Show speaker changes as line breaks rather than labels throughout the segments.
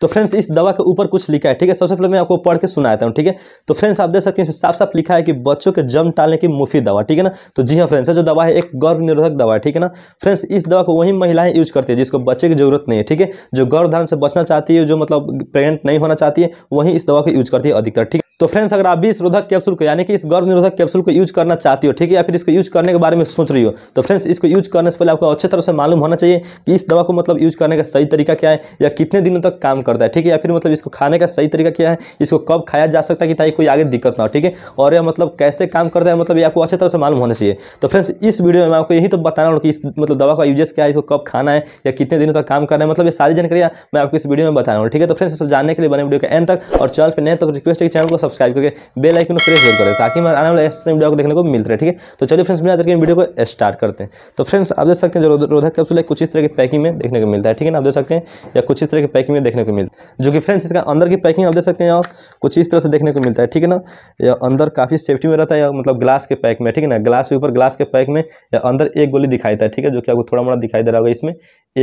तो फ्रेंड्स इस दवा के ऊपर कुछ लिखा है ठीक है सबसे पहले मैं आपको पढ़ के सुनाता हूँ ठीक है तो फ्रेंड्स आप देख सकते हैं साफ साफ लिखा है कि बच्चों के जम टालने की मुफी दवा ठीक है ना तो जी हाँ फ्रेंड्स जो दवा है एक गर्भ निरोधक दवा है ठीक है ना फ्रेंड्स इस दवा को वही महिलाएं यूज करती है जिसको बच्चे की जरूरत नहीं है ठीक है जो गर्भधान से बचना चाहती है जो मतलब प्रेगनेंट नहीं होना चाहती है वही इस दवा को यूज करती है अधिकतर ठीक है तो फ्रेंड्स अगर आप भी इस रोधक कैप्सूल को यानी कि इस गर्भ निरोधक कैप्सूल को यूज करना चाहती हो ठीक है या फिर इसको यूज करने के बारे में सोच रही हो तो फ्रेंड्स इसको यूज करने से पहले आपको अच्छे तरह से मालूम होना चाहिए कि इस दवा को मतलब यूज करने का सही तरीका क्या है या कितने दिनों तक काम करता है ठीक है या फिर मतलब इसको खाने का सही तरीका क्या है इसको कब खाया जा सकता है कि ताकि कोई आगे दिक्कत ना हो ठीक है और यह मतलब कैसे काम करता है मतलब ये आपको अच्छे तरह से मालूम होना चाहिए तो फ्रेंड्स इस वीडियो में आपको यही तो बताना कि इस मतलब दवा का यूजेस क्या है इसको कब खाना है या कितने दिनों तक काम करना है मतलब ये सारी जानकारियाँ मैं आपको इस वीडियो में बता रहा हूँ ठीक है तो फ्रेंड्स जानने के लिए बने वीडियो के एंड तक और चैनल पर नए तक तो रिक्वेस्ट है चैनल को सब्सक्राइब करके बेल आइकन को प्रेस जरूर करें ताकि हमारे आने वाले ऐसे वीडियो को देखने को मिलते रहे ठीक है तो चलिए फ्रेंड्स बिना करके वीडियो को स्टार्ट करते हैं तो फ्रेंड्स आप देख सकते हैं जो रोधक कैप्सूल है कुछ इस तरह की पैकिंग में देखने को मिलता है ठीक है ना आप देख सकते हैं या कुछ इस तरह की पैकिंग में देखने को मिलता है जो कि फ्रेंड्स इसका अंदर की पैकिंग आप देख सकते हैं कुछ इस तरह से देखने को मिलता है ठीक है ना या अंदर काफ़ी सेफ्टी में रहता है मतलब ग्लास के पैक में ठीक है ना ग्लास के ऊपर ग्लास के पैक में या अंदर एक गोली दिखाई देता है ठीक है जो कि आपको थोड़ा मोड़ा दिखाई दे रहा होगा इसमें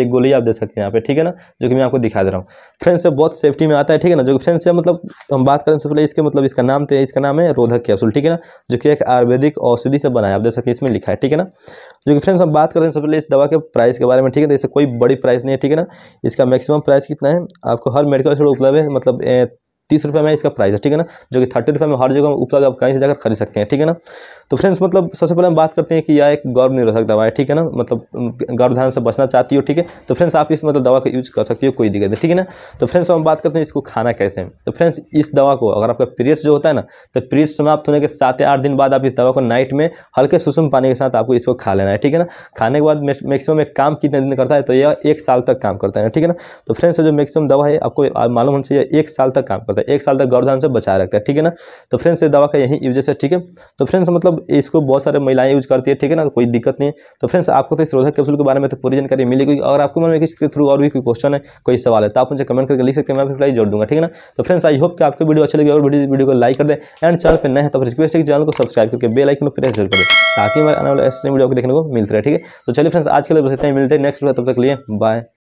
एक गोली आप देख सकते हैं यहाँ पे ठीक है ना जो कि मैं आपको दिखा दे रहा हूँ फ्रेंड्स बहुत सेफ्टी में आता है ठीक है ना जो कि फ्रेंड्स मतलब हम बात करें सबसे पहले इसके मतलब मतलब इसका नाम तो इसका नाम है रोधक कैप्सूल ठीक है ना जो कि एक आयुर्वेदिक औषधि से बनाया आप देख सकते हैं इसमें लिखा है ठीक है ना जो कि फ्रेंड्स हम बात करते हैं सबसे पहले इस दवा के प्राइस के बारे में ठीक है तो इससे कोई बड़ी प्राइस नहीं है ठीक है ना इसका मैक्सिमम प्राइस कितना है आपको हर मेडिकल स्टोर उपलब्ध है मतलब तीस रुपये में इसका प्राइस है ठीक है ना जो कि थर्टी रुपये में हर जगह उपलब्ध आप कहीं से जाकर खरीद सकते हैं ठीक है ना तो फ्रेंड्स मतलब सबसे पहले हम बात करते हैं कि यह एक गर्व निरोधक दवा है ठीक है ना मतलब गर्भधारण से बचना चाहती हो ठीक है तो फ्रेंड्स आप इस मतलब दवा का यूज़ कर सकती हो कोई दिक्कत नहीं ठीक है ना तो फ्रेंड्स हम बात करते हैं इसको खाना कैसे है तो फ्रेंड्स इस दवा को अगर आपका पीरियड्स जो होता है ना तो पीरियड्स समाप्त होने के सात या आठ दिन बाद आप इस दवा को नाइट में हल्के सुसुम पानी के साथ आपको इसको खा लेना है ठीक है ना खाने के बाद मैक्सिमम एक काम कितने दिन करता है तो यह एक साल तक काम करता है ठीक है ना तो फ्रेंड्स जो मैक्सिमम दवा है आपको मालूम होना चाहिए एक साल तक काम करता है करता है एक साल तक गर्भाधान से बचाए रखता है ठीक है ना तो फ्रेंड्स ये दवा का यही यूजेस है ठीक है तो फ्रेंड्स मतलब इसको बहुत सारे महिलाएं यूज करती है ठीक है ना कोई दिक्कत नहीं तो फ्रेंड्स आपको तो इस रोधक कैप्सूल के बारे में तो पूरी जानकारी मिलेगी अगर आपको मन में किसी के थ्रू और भी कोई क्वेश्चन है कोई सवाल है तो आप मुझे कमेंट करके लिख सकते हैं मैं रिप्लाई जोड़ दूंगा ठीक है ना तो फ्रेंड्स आई होप कि आपको वीडियो अच्छी लगी और वीडियो को लाइक कर दें एंड चैनल पर नए हैं तो रिक्वेस्ट है कि चैनल को सब्सक्राइब करके बेल आइकन को प्रेस जरूर करें ताकि हमारे आने वाले ऐसे वीडियो को देखने को मिलते रहे ठीक है तो चलिए फ्रेंड्स आज के लिए बस इतना ही मिलते हैं नेक्स्ट वीडियो तब तक लिए बाय